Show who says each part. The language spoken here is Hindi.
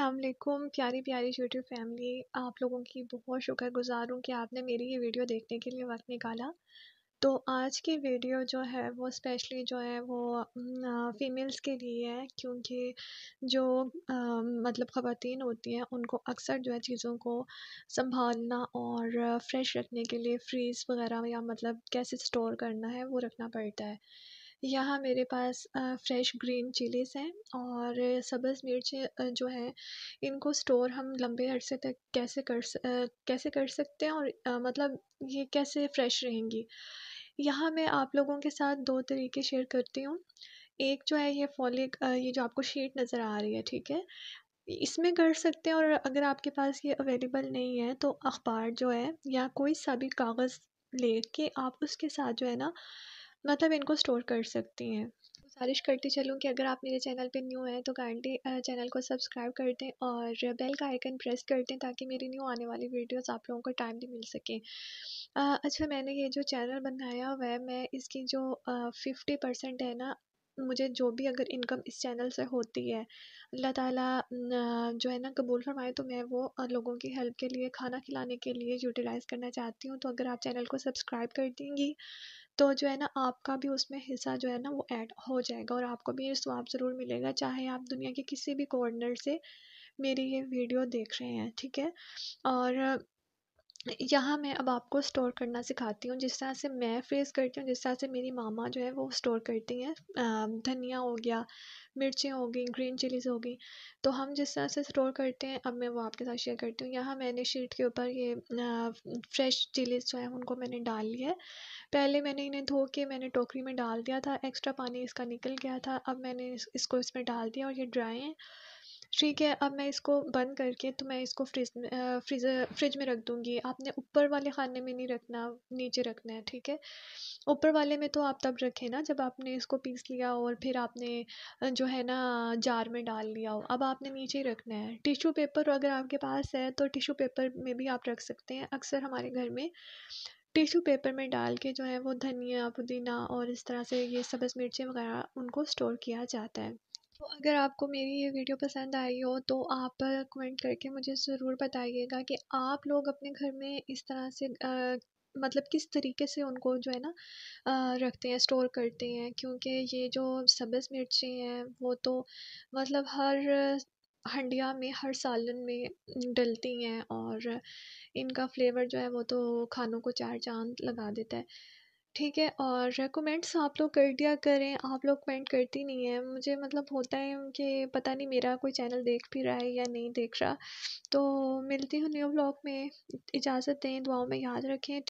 Speaker 1: असलम प्यारी प्यारी यूट्यूब फैमिली आप लोगों की बहुत शुक्रगुजार हूँ कि आपने मेरी ये वीडियो देखने के लिए वक्त निकाला तो आज की वीडियो जो है वो स्पेशली जो है वो फीमेल्स के लिए है क्योंकि जो आ, मतलब ख़वान होती हैं उनको अक्सर जो है चीज़ों को संभालना और फ्रेश रखने के लिए फ्रीज़ वगैरह या मतलब कैसे स्टोर करना है वो रखना पड़ता है यहाँ मेरे पास फ्रेश ग्रीन चिलीज़ हैं और सब्ज़ मिर्च जो है इनको स्टोर हम लंबे अरसे तक कैसे कर कैसे कर सकते हैं और मतलब ये कैसे फ्रेश रहेंगी यहाँ मैं आप लोगों के साथ दो तरीके शेयर करती हूँ एक जो है ये फॉलिक ये जो आपको शीट नज़र आ रही है ठीक है इसमें कर सकते हैं और अगर आपके पास ये अवेलेबल नहीं है तो अखबार जो है या कोई सा भी कागज़ ले के आप उसके साथ जो है ना मतलब इनको स्टोर कर सकती हैं गुजारिश करती चलूँ कि अगर आप मेरे चैनल पे न्यू हैं तो गारंटी चैनल को सब्सक्राइब कर दें और बेल का आइकन प्रेस कर दें ताकि मेरी न्यू आने वाली वीडियोस आप लोगों को टाइमली मिल सकें अच्छा मैंने ये जो चैनल बनाया हुआ है मैं इसकी जो फिफ्टी परसेंट है ना मुझे जो भी अगर इनकम इस चैनल से होती है अल्लाह ताला जो है ना कबूल फरमाए तो मैं वो लोगों की हेल्प के लिए खाना खिलाने के लिए यूटिलाइज़ करना चाहती हूँ तो अगर आप चैनल को सब्सक्राइब कर देंगी तो जो है ना आपका भी उसमें हिस्सा जो है ना वो ऐड हो जाएगा और आपको भी ये स्वाब ज़रूर मिलेगा चाहे आप दुनिया के किसी भी कॉर्नर से मेरी ये वीडियो देख रहे हैं ठीक है और यहाँ मैं अब आपको स्टोर करना सिखाती हूँ जिस तरह से मैं फ़ेस करती हूँ जिस तरह से मेरी मामा जो है वो स्टोर करती हैं धनिया हो गया मिर्चें हो गई ग्रीन चिलीज़ हो गई तो हम जिस तरह से स्टोर करते हैं अब मैं वो आपके साथ शेयर करती हूँ यहाँ मैंने शीट के ऊपर ये फ्रेश चिलीज़ जो है उनको मैंने डाल लिया है पहले मैंने इन्हें धो के मैंने टोकरी में डाल दिया था एक्स्ट्रा पानी इसका निकल गया था अब मैंने इसको इसमें डाल दिया और ये ड्राई हैं ठीक है अब मैं इसको बंद करके तो मैं इसको फ्रिज फ्रिज फ्रिज में रख दूँगी आपने ऊपर वाले खाने में नहीं रखना नीचे रखना है ठीक है ऊपर वाले में तो आप तब रखें ना जब आपने इसको पीस लिया और फिर आपने जो है ना जार में डाल लिया हो अब आपने नीचे ही रखना है टिशू पेपर अगर आपके पास है तो टिशू पेपर में भी आप रख सकते हैं अक्सर हमारे घर में टिशू पेपर में डाल के जो है वो धनिया पुदीना और इस तरह से ये सब्ज़ मिर्चें वगैरह उनको स्टोर किया जाता है तो अगर आपको मेरी ये वीडियो पसंद आई हो तो आप कमेंट करके मुझे ज़रूर बताइएगा कि आप लोग अपने घर में इस तरह से आ, मतलब किस तरीके से उनको जो है ना रखते हैं स्टोर करते हैं क्योंकि ये जो सब्ज़ मिर्ची हैं वो तो मतलब हर हंडिया में हर सालन में डलती हैं और इनका फ्लेवर जो है वो तो खानों को चार चांद लगा देता है ठीक है और रेकमेंड्स आप लोग कर दिया करें आप लोग कमेंट करती नहीं है मुझे मतलब होता है कि पता नहीं मेरा कोई चैनल देख भी रहा है या नहीं देख रहा तो मिलती हूँ न्यू ब्लॉग में इजाज़त दें दुआओं में याद रखें